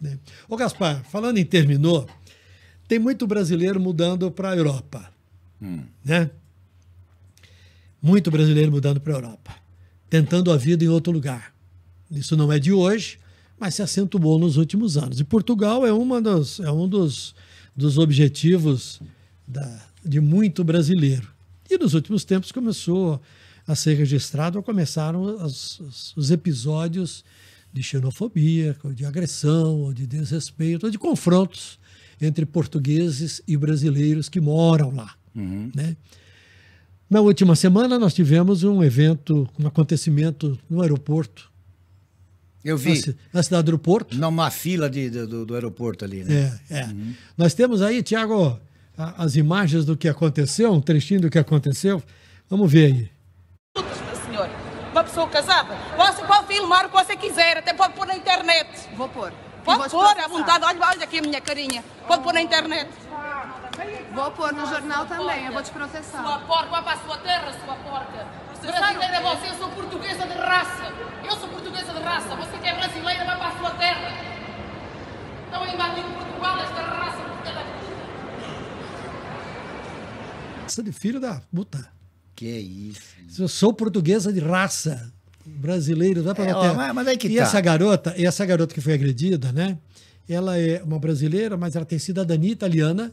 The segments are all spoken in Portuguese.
Né? Ô Gaspar, falando em terminou, tem muito brasileiro mudando para a Europa. Hum. Né? Muito brasileiro mudando para a Europa, tentando a vida em outro lugar. Isso não é de hoje, mas se acentuou nos últimos anos. E Portugal é, uma das, é um dos, dos objetivos da, de muito brasileiro. E nos últimos tempos começou a ser registrado, ou começaram os, os episódios de xenofobia, de agressão, ou de desrespeito, ou de confrontos entre portugueses e brasileiros que moram lá. Uhum. Né? Na última semana, nós tivemos um evento, um acontecimento no aeroporto. Eu vi. Na, cidade do Porto. Numa fila de, do, do, aeroporto ali, né? É, é. Uhum. Nós temos aí, Tiago, as imagens do que aconteceu, um trechinho do que aconteceu. Vamos ver aí uma pessoa casada. Você pode filmar o que você quiser, até pode pôr na internet. Vou pôr. Pode pôr à vontade, olha, olha aqui a minha carinha. Pode pôr na internet. Vou pôr no jornal também, eu vou te processar. Sua porca, vai para a sua terra, sua porca. Brasileira é você, eu sou portuguesa de raça. Eu sou portuguesa de raça. Você que é brasileira, vai para a sua terra. Estão invadindo Portugal, esta raça. Essa é de filho da puta. Que é isso. Eu sou portuguesa de raça. Brasileiro, vai é, mas, mas aí que e tá. essa garota, e essa garota que foi agredida, né? Ela é uma brasileira, mas ela tem cidadania italiana.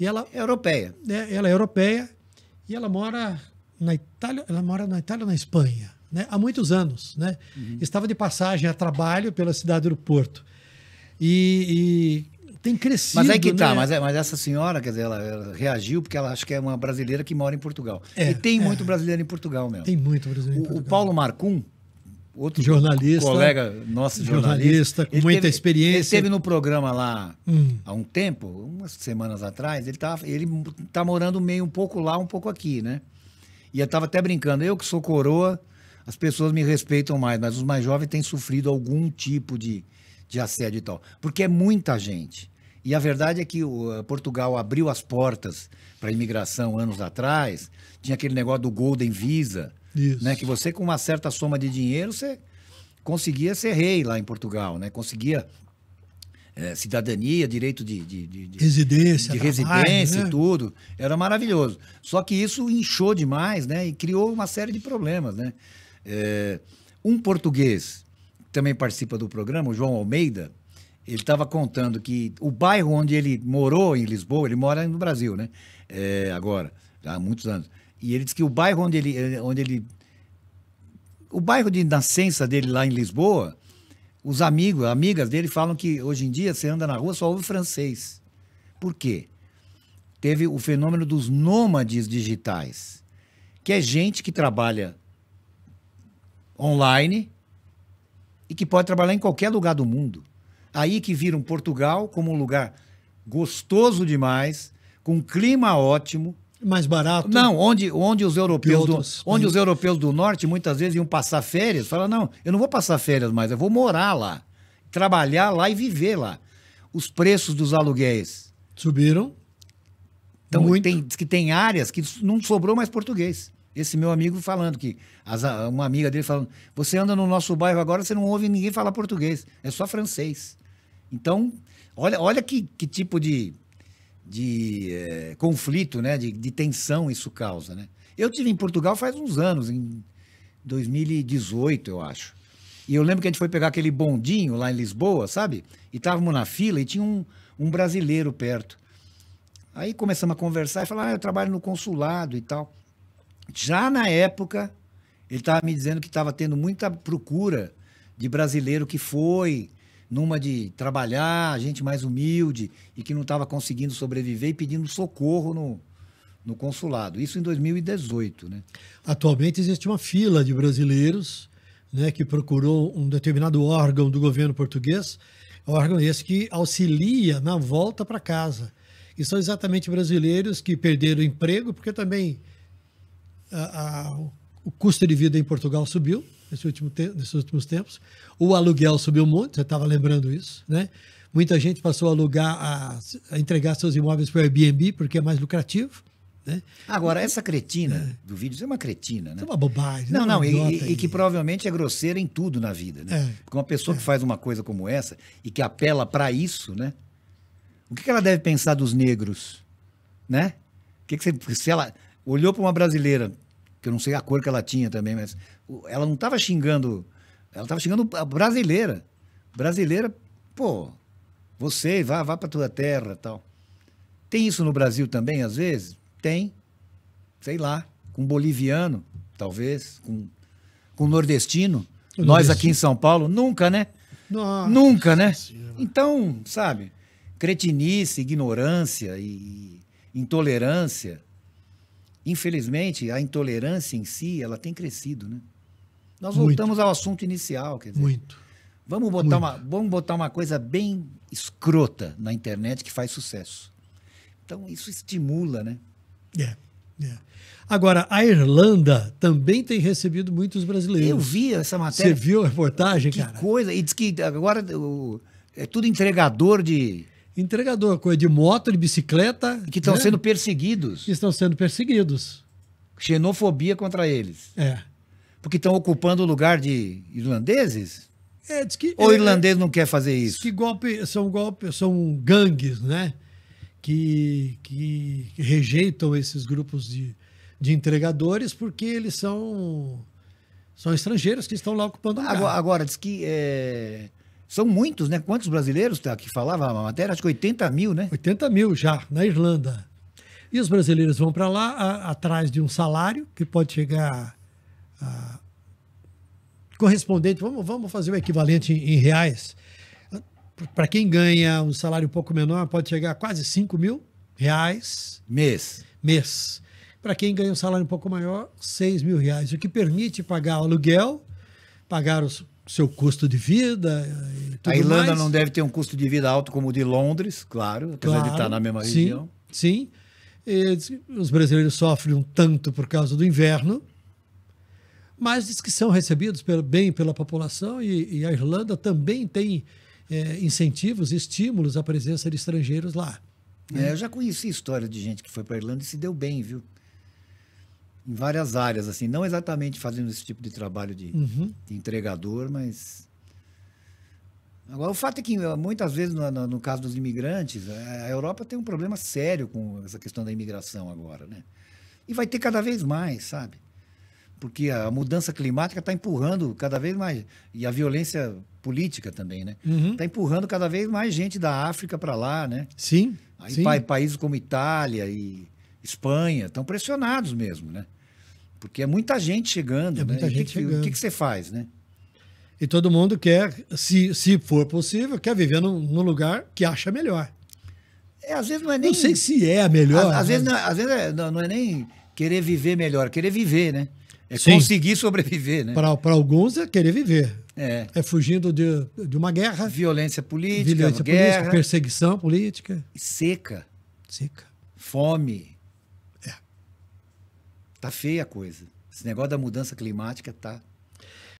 E ela é europeia. É, ela é europeia e ela mora na Itália, ela mora na Itália, na Espanha, né? Há muitos anos, né? Uhum. Estava de passagem a trabalho pela cidade do Porto. E, e tem crescido. Mas é que tá, né? mas, é, mas essa senhora, quer dizer, ela, ela, reagiu porque ela acha que é uma brasileira que mora em Portugal. É, e tem é. muito brasileiro em Portugal mesmo. Tem muito brasileiro o, em Portugal. O Paulo Marcum, outro jornalista, colega nosso jornalista, jornalista com muita teve, experiência. Ele esteve no programa lá hum. há um tempo, umas semanas atrás, ele tá, ele tá morando meio um pouco lá, um pouco aqui, né? E eu tava até brincando, eu que sou coroa, as pessoas me respeitam mais, mas os mais jovens têm sofrido algum tipo de, de assédio e tal, porque é muita gente. E a verdade é que o, eh, Portugal abriu as portas para a imigração anos atrás, tinha aquele negócio do Golden Visa, Isso. né? Que você, com uma certa soma de dinheiro, você conseguia ser rei lá em Portugal, né? Conseguia é, cidadania, direito de, de, de, de residência, de residência e né? tudo. Era maravilhoso. Só que isso inchou demais, né? E criou uma série de problemas, né? É, um português também participa do programa, o João Almeida, ele estava contando que o bairro onde ele morou em Lisboa, ele mora no Brasil, né? É, agora, há muitos anos. E ele disse que o bairro onde ele, eh, onde ele. O bairro de nascença dele lá em Lisboa, os amigos, amigas dele falam que hoje em dia você anda na rua só ouve francês. Por quê? Teve o fenômeno dos nômades digitais, que é gente que trabalha online e que pode trabalhar em qualquer lugar do mundo. Aí que viram Portugal como um lugar gostoso demais, com clima ótimo. Mais barato? Não, onde, onde, os, europeus do, onde os né? europeus do norte muitas vezes iam passar férias, falam, não, eu não vou passar férias mais, eu vou morar lá, trabalhar lá e viver lá. Os preços dos aluguéis. Subiram? Então, Muito. tem, diz que tem áreas que não sobrou mais português. Esse meu amigo falando que, as, uma amiga dele falando, você anda no nosso bairro agora, você não ouve ninguém falar português, é só francês. Então, olha, olha que, que tipo de, de é, conflito, né? De, de, tensão isso causa, né? Eu tive em Portugal faz uns anos, em 2018, eu acho. E eu lembro que a gente foi pegar aquele bondinho lá em Lisboa, sabe? E estávamos na fila e tinha um, um brasileiro perto. Aí começamos a conversar e falar, ah, eu trabalho no consulado e tal. Já na época, ele estava me dizendo que estava tendo muita procura de brasileiro que foi numa de trabalhar, gente mais humilde e que não estava conseguindo sobreviver e pedindo socorro no, no consulado. Isso em 2018, né? Atualmente existe uma fila de brasileiros né, que procurou um determinado órgão do governo português, órgão esse que auxilia na volta para casa. E são exatamente brasileiros que perderam emprego, porque também a, o custo de vida em Portugal subiu nesse último te, nesses últimos tempos. O aluguel subiu muito, você estava lembrando isso, né? Muita gente passou a alugar, a, a entregar seus imóveis para o Airbnb porque é mais lucrativo. Né? Agora, essa cretina é. do vídeo é uma cretina, né? É uma bobagem. Não, é não, e, e, que provavelmente é grosseira em tudo na vida, né? É. Porque uma pessoa é. que faz uma coisa como essa e que apela para isso, né? O que, que ela deve pensar dos negros, né? Que que você, se ela, olhou para uma brasileira, que eu não sei a cor que ela tinha também, mas ela não estava xingando, ela estava xingando a brasileira. Brasileira, pô, você vá, vá para tua terra, tal. Tem isso no Brasil também às vezes? Tem. Sei lá, com boliviano, talvez, com com nordestino. O Nós nordestino. aqui em São Paulo nunca, né? Nossa, nunca, né? Senhora. Então, sabe, cretinice, ignorância e intolerância Infelizmente, a intolerância em si, ela tem crescido, né? Nós voltamos Muito. ao assunto inicial, quer dizer. Muito. Vamos botar, Muito. Uma, vamos botar uma coisa bem escrota na internet que faz sucesso. Então, isso estimula, né? É. é. Agora, a Irlanda também tem recebido muitos brasileiros. Eu vi essa matéria. Você viu a reportagem, que cara? Que coisa. E diz que agora o, é tudo entregador de entregador, coisa de moto, de bicicleta. Que estão né? sendo perseguidos. Que estão sendo perseguidos. Xenofobia contra eles. É. Porque estão ocupando o lugar de irlandeses? É, diz que, Ou é, irlandês não quer fazer isso? Que golpe, são golpes, são gangues, né? Que, que, rejeitam esses grupos de, de entregadores porque eles são são estrangeiros que estão lá ocupando lugar. Agora, agora diz que é, são muitos, né? Quantos brasileiros tá, que falava a matéria? Acho que 80 mil, né? 80 mil já, na Irlanda. E os brasileiros vão para lá a, atrás de um salário que pode chegar a, correspondente, vamos, vamos fazer o equivalente em, em reais. Para quem ganha um salário um pouco menor, pode chegar a quase 5 mil reais. Mês. Mês. Para quem ganha um salário um pouco maior, 6 mil reais, o que permite pagar o aluguel, pagar os seu custo de vida. a Irlanda mais. não deve ter um custo de vida alto como o de Londres, claro, apesar claro, de estar na mesma sim, região. Sim. E, os brasileiros sofrem um tanto por causa do inverno, mas diz que são recebidos bem pela população e, e a Irlanda também tem é, incentivos, estímulos à presença de estrangeiros lá. Né? É, eu já conheci história de gente que foi para a Irlanda e se deu bem, viu? em várias áreas, assim, não exatamente fazendo esse tipo de trabalho de, uhum. de entregador, mas. Agora, o fato é que eh, muitas vezes, no, no, caso dos imigrantes, eh, a Europa tem um problema sério com essa questão da imigração agora, né? E vai ter cada vez mais, sabe? Porque a mudança climática está empurrando cada vez mais, e a violência política também, né? Está uhum. Tá empurrando cada vez mais gente da África para lá, né? Sim. Aí sim. Pa países como Itália e Espanha estão pressionados mesmo, né? Porque é muita gente chegando. É né? muita né? gente que, chegando. O que, que você faz, né? E todo mundo quer, se, se for possível, quer viver num, num lugar que acha melhor. É, às vezes não é nem. Não sei se é a melhor. Às, vezes, né? não, é, às vezes é, não, não, é nem querer viver melhor, é querer viver, né? É Sim. conseguir sobreviver, né? Para alguns é querer viver. É. É fugindo de, de uma guerra. Violência política, violência guerra, política, perseguição política. Seca. Seca. Fome. Tá feia a coisa. Esse negócio da mudança climática tá